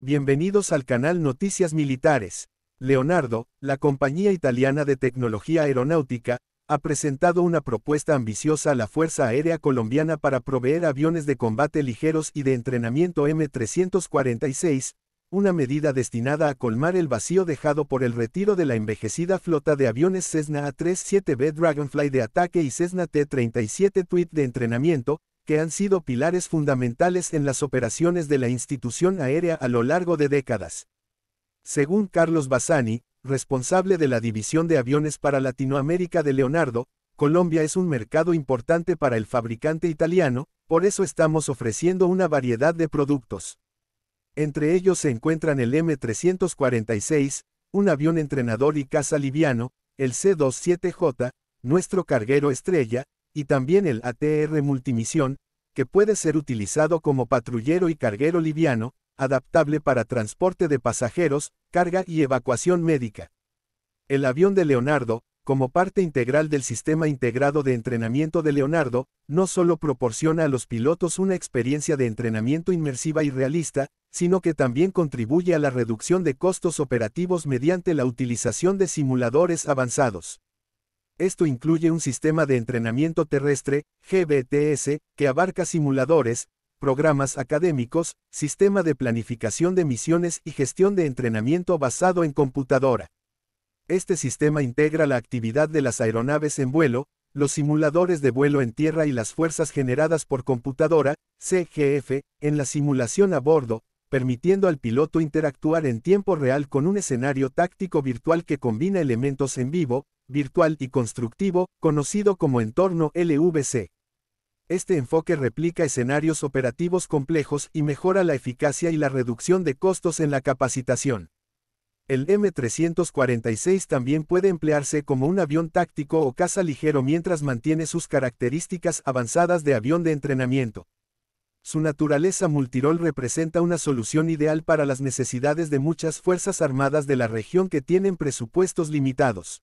Bienvenidos al canal Noticias Militares. Leonardo, la compañía italiana de tecnología aeronáutica, ha presentado una propuesta ambiciosa a la Fuerza Aérea Colombiana para proveer aviones de combate ligeros y de entrenamiento M346, una medida destinada a colmar el vacío dejado por el retiro de la envejecida flota de aviones Cessna A37B Dragonfly de ataque y Cessna T37 Tweet de entrenamiento, que han sido pilares fundamentales en las operaciones de la institución aérea a lo largo de décadas. Según Carlos Bassani, responsable de la División de Aviones para Latinoamérica de Leonardo, Colombia es un mercado importante para el fabricante italiano, por eso estamos ofreciendo una variedad de productos. Entre ellos se encuentran el M346, un avión entrenador y caza liviano, el C-27J, nuestro carguero estrella, y también el ATR Multimisión, que puede ser utilizado como patrullero y carguero liviano, adaptable para transporte de pasajeros, carga y evacuación médica. El avión de Leonardo, como parte integral del sistema integrado de entrenamiento de Leonardo, no solo proporciona a los pilotos una experiencia de entrenamiento inmersiva y realista, sino que también contribuye a la reducción de costos operativos mediante la utilización de simuladores avanzados. Esto incluye un sistema de entrenamiento terrestre, GBTS, que abarca simuladores, programas académicos, sistema de planificación de misiones y gestión de entrenamiento basado en computadora. Este sistema integra la actividad de las aeronaves en vuelo, los simuladores de vuelo en tierra y las fuerzas generadas por computadora, CGF, en la simulación a bordo, permitiendo al piloto interactuar en tiempo real con un escenario táctico virtual que combina elementos en vivo, virtual y constructivo, conocido como entorno LVC. Este enfoque replica escenarios operativos complejos y mejora la eficacia y la reducción de costos en la capacitación. El M346 también puede emplearse como un avión táctico o caza ligero mientras mantiene sus características avanzadas de avión de entrenamiento. Su naturaleza multirol representa una solución ideal para las necesidades de muchas Fuerzas Armadas de la región que tienen presupuestos limitados.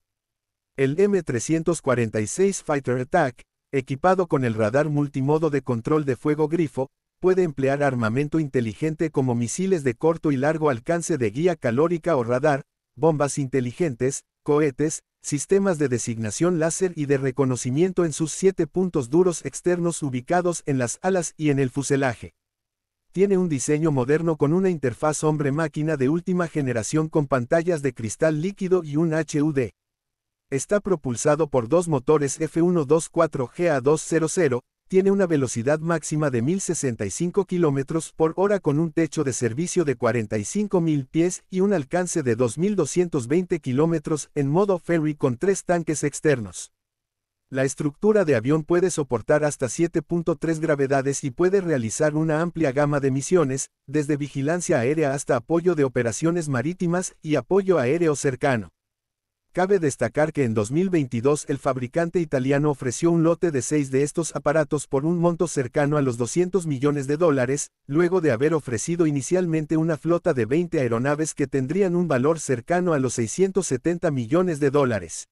El M346 Fighter Attack, equipado con el radar multimodo de control de fuego grifo, puede emplear armamento inteligente como misiles de corto y largo alcance de guía calórica o radar, bombas inteligentes, cohetes, sistemas de designación láser y de reconocimiento en sus siete puntos duros externos ubicados en las alas y en el fuselaje. Tiene un diseño moderno con una interfaz hombre-máquina de última generación con pantallas de cristal líquido y un HUD. Está propulsado por dos motores F124GA200, tiene una velocidad máxima de 1065 km por hora con un techo de servicio de 45.000 pies y un alcance de 2.220 km en modo ferry con tres tanques externos. La estructura de avión puede soportar hasta 7.3 gravedades y puede realizar una amplia gama de misiones, desde vigilancia aérea hasta apoyo de operaciones marítimas y apoyo aéreo cercano. Cabe destacar que en 2022 el fabricante italiano ofreció un lote de seis de estos aparatos por un monto cercano a los 200 millones de dólares, luego de haber ofrecido inicialmente una flota de 20 aeronaves que tendrían un valor cercano a los 670 millones de dólares.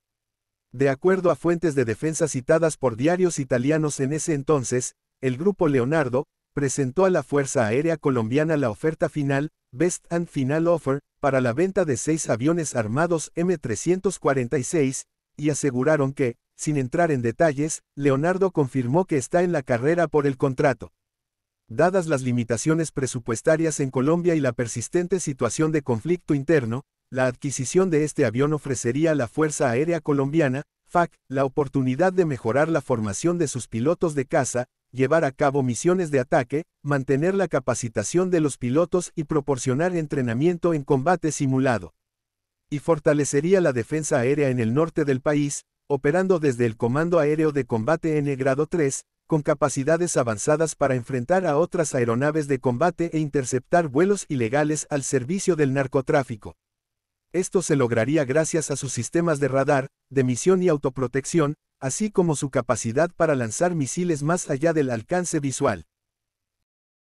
De acuerdo a fuentes de defensa citadas por diarios italianos en ese entonces, el grupo Leonardo, presentó a la Fuerza Aérea Colombiana la oferta final, Best and Final Offer, para la venta de seis aviones armados M346, y aseguraron que, sin entrar en detalles, Leonardo confirmó que está en la carrera por el contrato. Dadas las limitaciones presupuestarias en Colombia y la persistente situación de conflicto interno, la adquisición de este avión ofrecería a la Fuerza Aérea Colombiana, FAC, la oportunidad de mejorar la formación de sus pilotos de caza, llevar a cabo misiones de ataque, mantener la capacitación de los pilotos y proporcionar entrenamiento en combate simulado. Y fortalecería la defensa aérea en el norte del país, operando desde el Comando Aéreo de Combate N grado 3, con capacidades avanzadas para enfrentar a otras aeronaves de combate e interceptar vuelos ilegales al servicio del narcotráfico. Esto se lograría gracias a sus sistemas de radar, de misión y autoprotección, así como su capacidad para lanzar misiles más allá del alcance visual.